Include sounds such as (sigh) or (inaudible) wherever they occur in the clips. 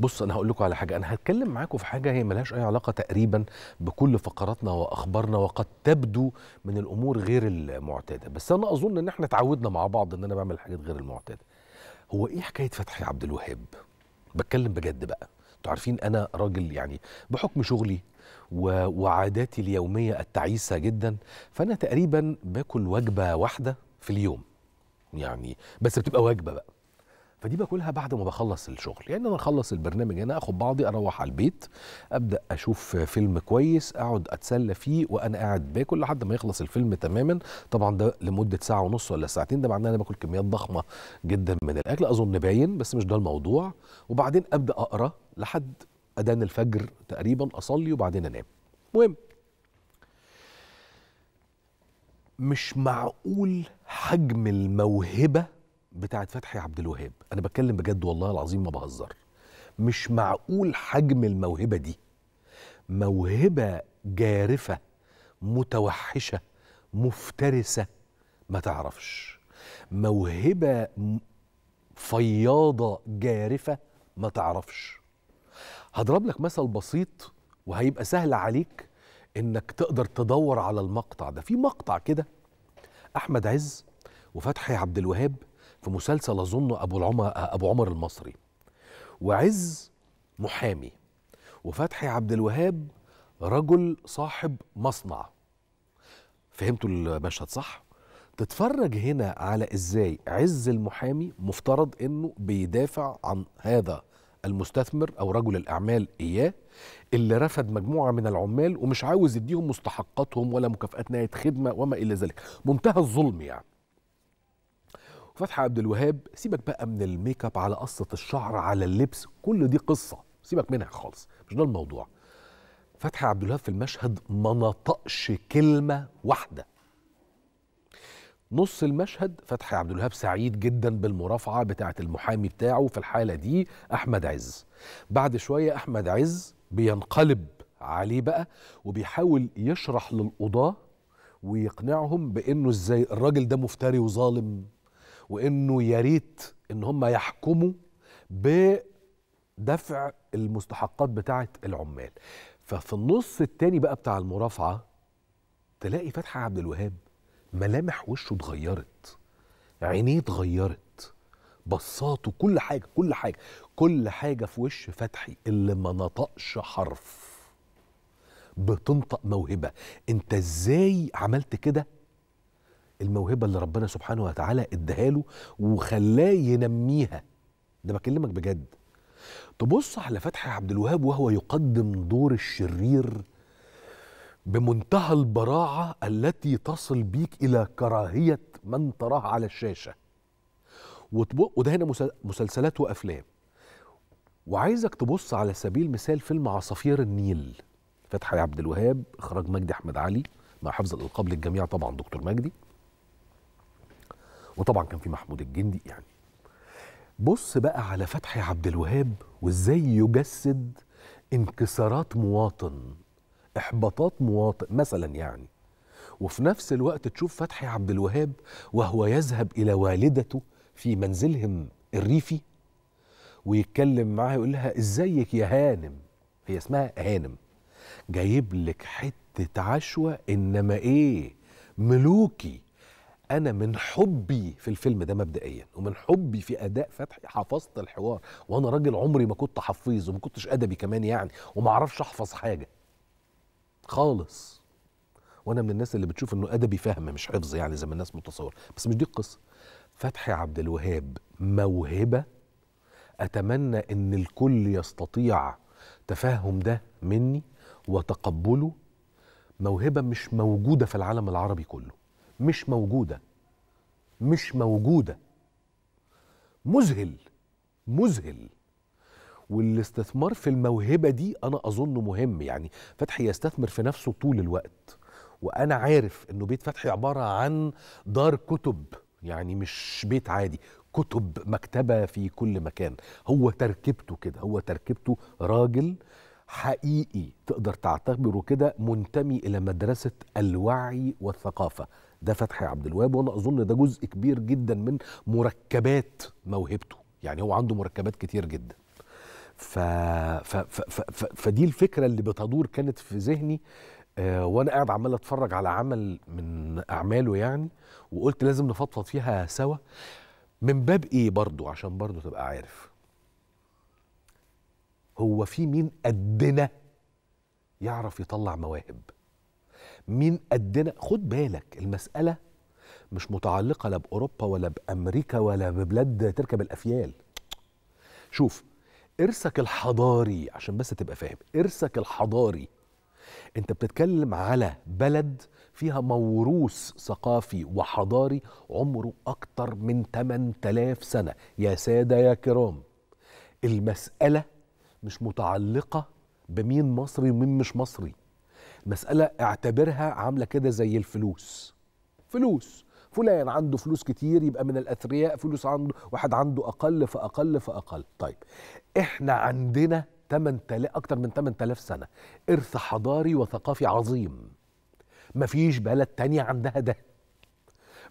بص انا هقول لكم على حاجه انا هتكلم معاكم في حاجه هي ملهاش اي علاقه تقريبا بكل فقراتنا واخبارنا وقد تبدو من الامور غير المعتاده بس انا اظن ان احنا اتعودنا مع بعض ان انا بعمل حاجات غير المعتاده هو ايه حكايه فتحي عبد الوهاب بتكلم بجد بقى انتوا عارفين انا راجل يعني بحكم شغلي وعاداتي اليوميه التعيسه جدا فانا تقريبا باكل وجبه واحده في اليوم يعني بس بتبقى وجبه بقى فدي باكلها بعد ما بخلص الشغل يعني انا اخلص البرنامج هنا يعني اخد بعضي اروح على البيت ابدا اشوف فيلم كويس اقعد اتسلى فيه وانا قاعد باكل لحد ما يخلص الفيلم تماما طبعا ده لمده ساعه ونص ولا ساعتين ده معناه انا باكل كميات ضخمه جدا من الاكل اظن باين بس مش ده الموضوع وبعدين ابدا اقرا لحد اذان الفجر تقريبا اصلي وبعدين انام مهم مش معقول حجم الموهبه بتاعت فتحي عبد الوهاب انا بتكلم بجد والله العظيم ما بهزر مش معقول حجم الموهبه دي موهبه جارفه متوحشه مفترسه ما تعرفش موهبه فياضه جارفه ما تعرفش هضرب لك مثل بسيط وهيبقى سهل عليك انك تقدر تدور على المقطع ده في مقطع كده احمد عز وفتحي عبد الوهاب في مسلسل اظن ابو العمر ابو عمر المصري وعز محامي وفتحي عبد الوهاب رجل صاحب مصنع فهمتوا المشهد صح تتفرج هنا على ازاي عز المحامي مفترض انه بيدافع عن هذا المستثمر او رجل الاعمال اياه اللي رفض مجموعه من العمال ومش عاوز يديهم مستحقاتهم ولا مكافئات نهايه خدمه وما الى ذلك منتهى الظلم يعني فتحي عبد الوهاب سيبك بقى من الميك اب على قصه الشعر على اللبس كل دي قصه سيبك منها خالص مش ده الموضوع فتحي عبد الوهاب في المشهد ما نطقش كلمه واحده نص المشهد فتحي عبد الوهاب سعيد جدا بالمرافعه بتاعه المحامي بتاعه في الحاله دي احمد عز بعد شويه احمد عز بينقلب عليه بقى وبيحاول يشرح للقضاه ويقنعهم بانه ازاي الراجل ده مفتري وظالم وانه يا ريت ان هم يحكموا بدفع المستحقات بتاعه العمال ففي النص التاني بقى بتاع المرافعه تلاقي فتحي عبد الوهاب ملامح وشه اتغيرت عينيه اتغيرت بصاته كل حاجه كل حاجه كل حاجه في وش فتحي اللي ما نطقش حرف بتنطق موهبه انت ازاي عملت كده الموهبه اللي ربنا سبحانه وتعالى اداها له وخلاه ينميها ده بكلمك بجد تبص على فتحي عبد الوهاب وهو يقدم دور الشرير بمنتهى البراعه التي تصل بيك الى كراهيه من تراه على الشاشه وده هنا مسلسلات وافلام وعايزك تبص على سبيل مثال فيلم عصافير النيل فتحي عبد الوهاب اخراج مجدي احمد علي مع حفظ الالقاب للجميع طبعا دكتور مجدي وطبعا كان في محمود الجندي يعني بص بقى على فتحي عبد الوهاب وازاي يجسد انكسارات مواطن احباطات مواطن مثلا يعني وفي نفس الوقت تشوف فتحي عبد الوهاب وهو يذهب الى والدته في منزلهم الريفي ويتكلم معاها يقول لها ازيك يا هانم هي اسمها هانم جايب لك حته عشوه انما ايه ملوكي انا من حبي في الفيلم ده مبدئيا ومن حبي في اداء فتحي حفظت الحوار وانا راجل عمري ما كنت حفيظ وما كنتش ادبي كمان يعني وما اعرفش احفظ حاجه خالص وانا من الناس اللي بتشوف انه ادبي فهم مش حفظ يعني زي ما الناس متصور بس مش دي القصه فتحي عبد الوهاب موهبه اتمنى ان الكل يستطيع تفهم ده مني وتقبله موهبه مش موجوده في العالم العربي كله مش موجوده مش موجوده مذهل مذهل والاستثمار في الموهبه دي انا اظنه مهم يعني فتحي يستثمر في نفسه طول الوقت وانا عارف انه بيت فتحي عباره عن دار كتب يعني مش بيت عادي كتب مكتبه في كل مكان هو تركيبته كده هو تركيبته راجل حقيقي تقدر تعتبره كده منتمي الى مدرسه الوعي والثقافه ده فتحي عبد الوهاب وانا اظن ده جزء كبير جدا من مركبات موهبته يعني هو عنده مركبات كتير جدا ف... ف... ف... ف... ف... فدي الفكره اللي بتدور كانت في ذهني آه وانا قاعد عمال اتفرج على عمل من اعماله يعني وقلت لازم نفضفض فيها سوا من باب ايه برضو عشان برضو تبقى عارف هو في مين قدنا يعرف يطلع مواهب مين قدنا خد بالك المساله مش متعلقه لا باوروبا ولا بامريكا ولا ببلاد تركب الافيال شوف ارثك الحضاري عشان بس تبقى فاهم ارثك الحضاري انت بتتكلم على بلد فيها موروث ثقافي وحضاري عمره اكتر من 8000 سنه يا ساده يا كرام المساله مش متعلقه بمين مصري ومين مش مصري مساله اعتبرها عامله كده زي الفلوس فلوس فلان عنده فلوس كتير يبقى من الاثرياء فلوس عنده واحد عنده اقل فاقل فاقل طيب احنا عندنا 8000 اكتر من 8000 سنه ارث حضاري وثقافي عظيم مفيش بلد تانية عندها ده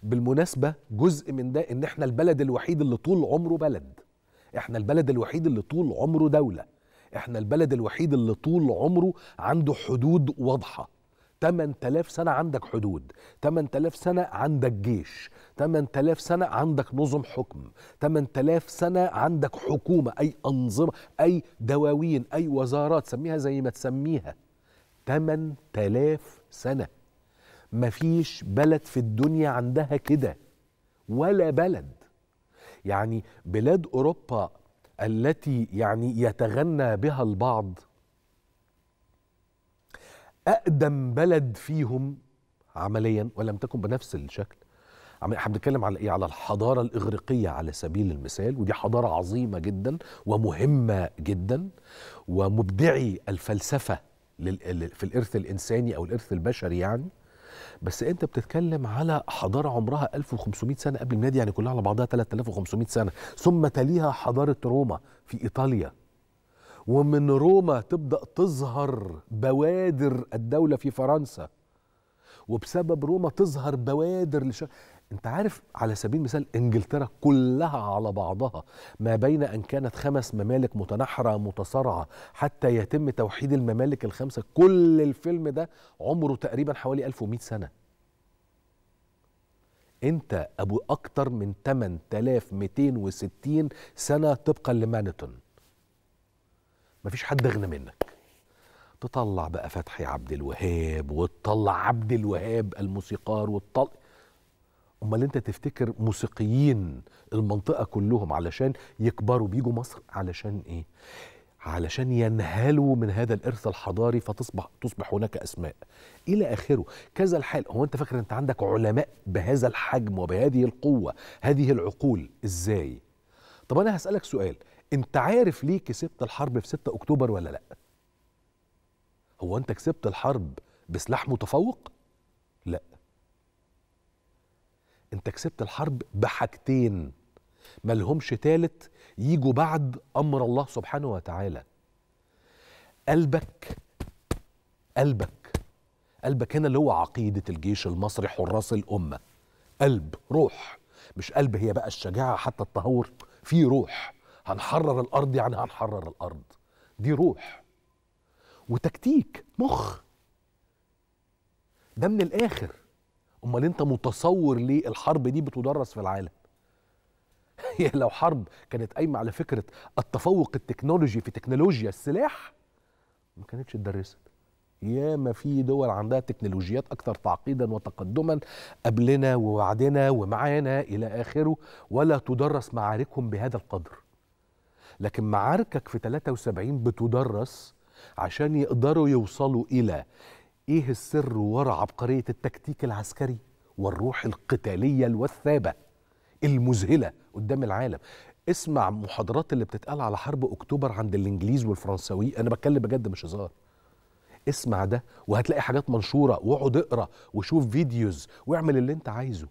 بالمناسبة جزء من ده ان احنا البلد الوحيد اللي طول عمره بلد احنا البلد الوحيد اللي طول عمره دولة احنا البلد الوحيد اللي طول عمره عنده حدود واضحه 8000 سنة عندك حدود 8000 سنة عندك جيش 8000 سنة عندك نظم حكم 8000 سنة عندك حكومة أي أنظمة أي دواوين أي وزارات سميها زي ما تسميها 8000 سنة مفيش بلد في الدنيا عندها كده ولا بلد يعني بلاد أوروبا التي يعني يتغنى بها البعض اقدم بلد فيهم عمليا ولم تكن بنفس الشكل احنا بنتكلم على ايه على الحضاره الاغريقيه على سبيل المثال ودي حضاره عظيمه جدا ومهمه جدا ومبدعي الفلسفه في الارث الانساني او الارث البشري يعني بس انت بتتكلم على حضاره عمرها 1500 سنه قبل الميلاد يعني كلها على بعضها 3500 سنه ثم تليها حضاره روما في ايطاليا ومن روما تبدا تظهر بوادر الدوله في فرنسا وبسبب روما تظهر بوادر لش... انت عارف على سبيل المثال انجلترا كلها على بعضها ما بين ان كانت خمس ممالك متنحره متصارعه حتى يتم توحيد الممالك الخمسه كل الفيلم ده عمره تقريبا حوالي 1100 سنه انت ابو اكتر من 8260 سنه طبقا لمانتون مفيش حد اغنى منك تطلع بقى فتحي عبد الوهاب وتطلع عبد الوهاب الموسيقار وتطلع امال انت تفتكر موسيقيين المنطقه كلهم علشان يكبروا بيجوا مصر علشان ايه علشان ينهلوا من هذا الارث الحضاري فتصبح تصبح هناك اسماء الى اخره كذا الحال هو انت فاكر انت عندك علماء بهذا الحجم وبهذه القوه هذه العقول ازاي طب انا هسالك سؤال انت عارف ليه كسبت الحرب في 6 اكتوبر ولا لا هو انت كسبت الحرب بسلاح متفوق انت كسبت الحرب بحاجتين ملهمش تالت يجوا بعد امر الله سبحانه وتعالى قلبك قلبك قلبك هنا اللي هو عقيده الجيش المصري حراس الامه قلب روح مش قلب هي بقى الشجاعه حتى التهور في روح هنحرر الارض يعني هنحرر الارض دي روح وتكتيك مخ ده من الاخر امال انت متصور ليه الحرب دي بتدرس في العالم هي (laughs) يعني لو حرب كانت قايمه على فكره التفوق التكنولوجي في تكنولوجيا السلاح ما كانتش اتدرست ياما في دول عندها تكنولوجيات اكثر تعقيدا وتقدما قبلنا ووعدنا ومعانا الى اخره ولا تدرس معاركهم بهذا القدر لكن معاركك في 73 بتدرس عشان يقدروا يوصلوا الى ايه السر ورا عبقريه التكتيك العسكري والروح القتاليه الوثابه المذهله قدام العالم اسمع محاضرات اللي بتتقال على حرب اكتوبر عند الانجليز والفرنساوي انا بتكلم بجد مش هزار اسمع ده وهتلاقي حاجات منشوره واقعد اقرا وشوف فيديوز واعمل اللي انت عايزه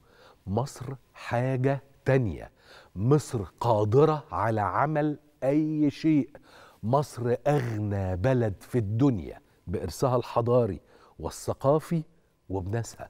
مصر حاجه تانيه مصر قادره على عمل اي شيء مصر اغنى بلد في الدنيا بارثها الحضاري والثقافي وبناسها